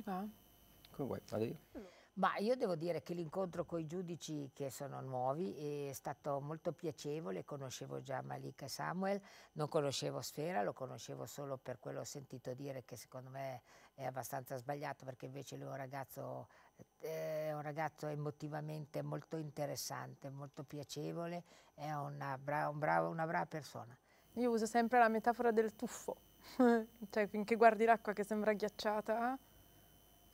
Ti va? Come vuoi, vado io. Ma io devo dire che l'incontro con i giudici che sono nuovi è stato molto piacevole, conoscevo già Malika Samuel, non conoscevo Sfera, lo conoscevo solo per quello che ho sentito dire che secondo me è abbastanza sbagliato perché invece lui è un ragazzo, è eh, un ragazzo emotivamente molto interessante, molto piacevole, è una, bra un bravo, una brava persona. Io uso sempre la metafora del tuffo, cioè finché guardi l'acqua che sembra ghiacciata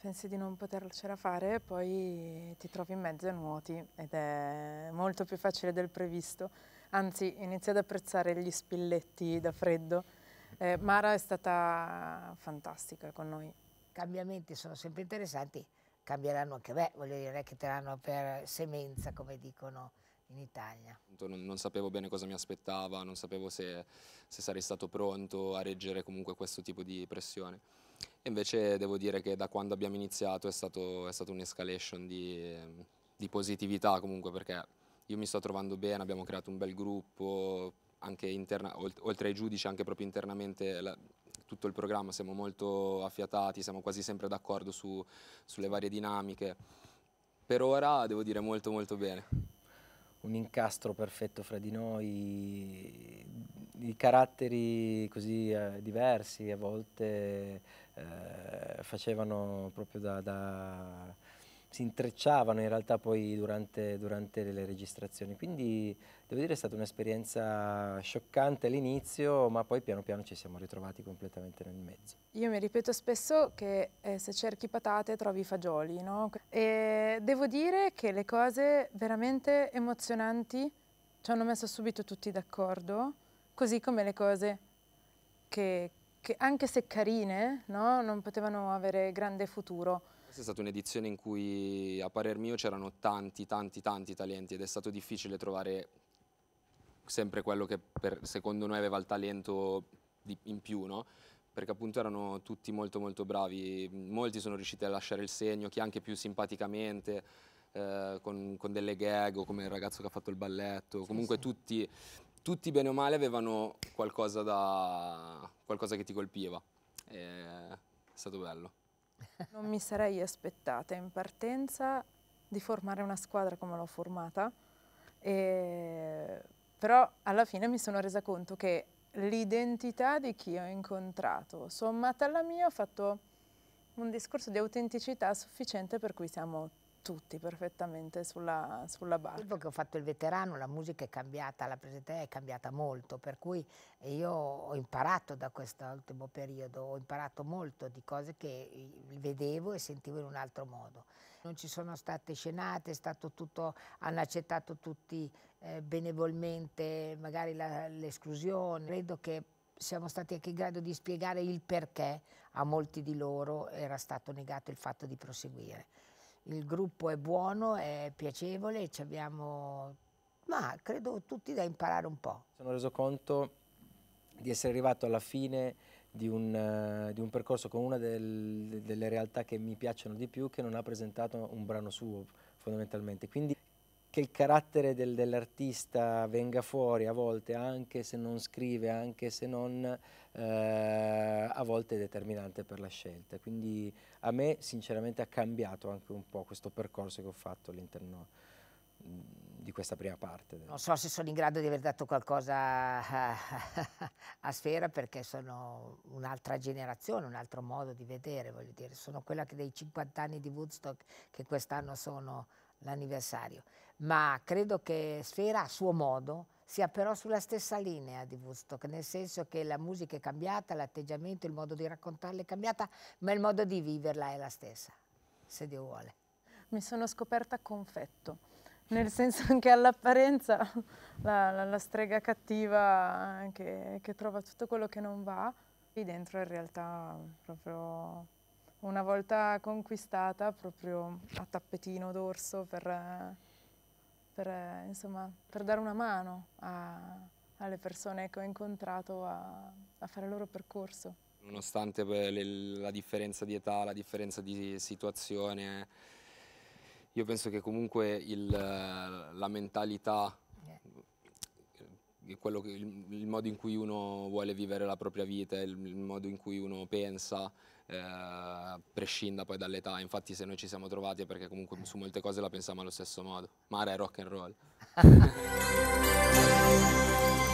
pensi di non potercela fare e poi ti trovi in mezzo e nuoti ed è molto più facile del previsto. Anzi, inizi ad apprezzare gli spilletti da freddo. Eh, Mara è stata fantastica con noi. Cambiamenti sono sempre interessanti, cambieranno anche me, voglio dire, che te l'hanno per semenza, come dicono in Italia. Non, non, sapevo bene cosa mi aspettava, non sapevo se, se sarei stato pronto a reggere comunque questo tipo di pressione. Invece devo dire che da quando abbiamo iniziato è stata un'escalation di, di, positività comunque perché io mi sto trovando bene, abbiamo creato un bel gruppo, interna, oltre ai giudici anche proprio internamente la, tutto il programma, siamo molto affiatati, siamo quasi sempre d'accordo su, sulle varie dinamiche. Per ora devo dire molto molto bene un incastro perfetto fra di noi, i caratteri così eh, diversi a volte eh, facevano proprio da, da si intrecciavano in realtà poi durante, durante, le registrazioni, quindi devo dire è stata un'esperienza scioccante all'inizio, ma poi piano piano ci siamo ritrovati completamente nel mezzo. Io mi ripeto spesso che eh, se cerchi patate trovi fagioli, no? E devo dire che le cose veramente emozionanti ci hanno messo subito tutti d'accordo, così come le cose che, che anche se carine, no? non potevano avere grande futuro. Questa è stata un'edizione in cui a parer mio c'erano tanti, tanti, tanti talenti ed è stato difficile trovare sempre quello che per, secondo noi aveva il talento di, in più, no? perché appunto erano tutti molto molto bravi, molti sono riusciti a lasciare il segno, chi anche più simpaticamente, eh, con, con, delle gag o come il ragazzo che ha fatto il balletto, sì, comunque sì. Tutti, tutti bene o male avevano qualcosa, da, qualcosa che ti colpiva, e è stato bello. Non mi sarei aspettata in partenza di formare una squadra come l'ho formata, e... però alla fine mi sono resa conto che l'identità di chi ho incontrato, sommata alla mia, ho fatto un discorso di autenticità sufficiente per cui siamo tutti perfettamente sulla, sulla barca. Dopo che ho fatto il veterano la musica è cambiata, la presenza è cambiata molto, per cui io ho imparato da questo ultimo periodo, ho imparato molto di cose che vedevo e sentivo in un altro modo. Non ci sono state scenate, è stato tutto, hanno accettato tutti eh, benevolmente magari l'esclusione, credo che siamo stati anche in grado di spiegare il perché a molti di loro era stato negato il fatto di proseguire il gruppo è buono, è piacevole, ci abbiamo, ma credo tutti da imparare un po'. Sono reso conto di essere arrivato alla fine di un, di un percorso con una del, delle realtà che mi piacciono di più che non ha presentato un brano suo fondamentalmente, quindi che il carattere del, dell'artista venga fuori a volte anche se non scrive, anche se non eh, a volte è determinante per la scelta. Quindi a me sinceramente ha cambiato anche un po' questo percorso che ho fatto all'interno mm, di questa prima parte. Non so se sono in grado di aver dato qualcosa a, a Sfera perché sono un'altra generazione, un altro modo di vedere, voglio dire, sono quella che dei 50 anni di Woodstock che quest'anno sono l'anniversario, ma credo che Sfera a suo modo sia però sulla stessa linea di Woodstock, nel senso che la musica è cambiata, l'atteggiamento, il modo di raccontarla è cambiata, ma il modo di viverla è la stessa, se Dio vuole. Mi sono scoperta confetto, nel senso che all'apparenza la, la, la, strega cattiva che, che trova tutto quello che non va, lì dentro in realtà proprio una volta conquistata proprio a tappetino d'orso per, per, per, dare una mano a, alle persone che ho incontrato a, a fare il loro percorso. Nonostante eh, la differenza di età, la differenza di situazione, io penso che comunque il, la mentalità quello che, il, il, modo in cui uno vuole vivere la propria vita, il, il modo in cui uno pensa, eh, prescinda poi dall'età. Infatti se noi ci siamo trovati è perché comunque su molte cose la pensiamo allo stesso modo. Mare è rock and roll.